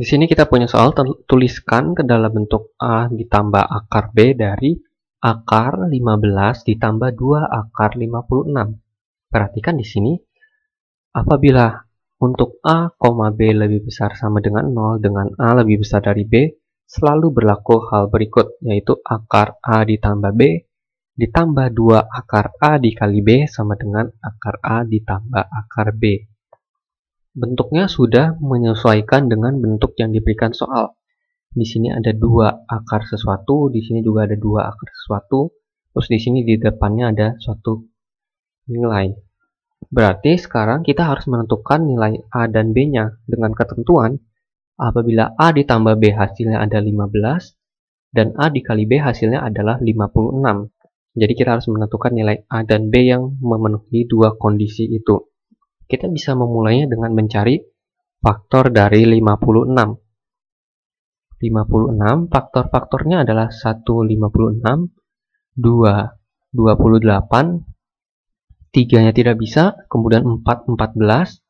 Di sini kita punya soal tuliskan ke dalam bentuk A ditambah akar B dari akar 15 ditambah 2 akar 56. Perhatikan di sini, apabila untuk A, B lebih besar sama dengan 0 dengan A lebih besar dari B, selalu berlaku hal berikut, yaitu akar A ditambah B ditambah 2 akar A dikali B sama dengan akar A ditambah akar B. Bentuknya sudah menyesuaikan dengan bentuk yang diberikan soal. Di sini ada dua akar sesuatu, di sini juga ada dua akar sesuatu, terus di sini di depannya ada suatu nilai. Berarti sekarang kita harus menentukan nilai A dan B-nya dengan ketentuan apabila A ditambah B hasilnya ada 15 dan A dikali B hasilnya adalah 56. Jadi kita harus menentukan nilai A dan B yang memenuhi dua kondisi itu kita bisa memulainya dengan mencari faktor dari 56. 56, faktor-faktornya adalah 1, 56, 2, 28, 3-nya tidak bisa, kemudian 4, 14,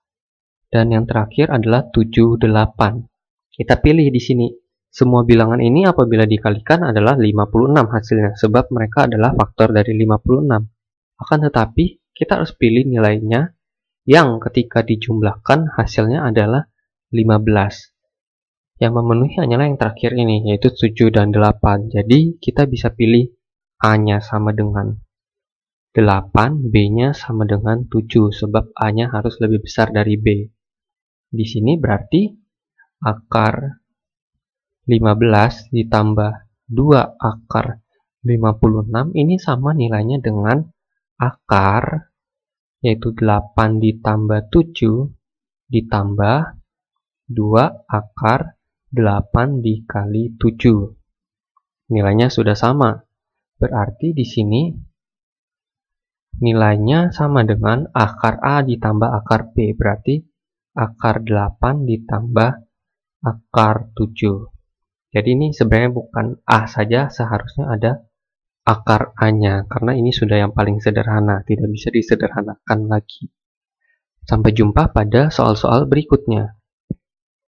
dan yang terakhir adalah 7, 8. Kita pilih di sini. Semua bilangan ini apabila dikalikan adalah 56 hasilnya, sebab mereka adalah faktor dari 56. Akan tetapi, kita harus pilih nilainya yang ketika dijumlahkan hasilnya adalah 15. Yang memenuhi hanyalah yang terakhir ini, yaitu 7 dan 8. Jadi kita bisa pilih A-nya sama dengan 8, B-nya sama dengan 7, sebab A-nya harus lebih besar dari B. Di sini berarti akar 15 ditambah 2 akar 56 ini sama nilainya dengan akar yaitu 8 ditambah 7 ditambah 2 akar 8 dikali 7. Nilainya sudah sama. Berarti di sini nilainya sama dengan akar A ditambah akar B. Berarti akar 8 ditambah akar 7. Jadi ini sebenarnya bukan A saja, seharusnya ada akar A-nya, karena ini sudah yang paling sederhana, tidak bisa disederhanakan lagi. Sampai jumpa pada soal-soal berikutnya.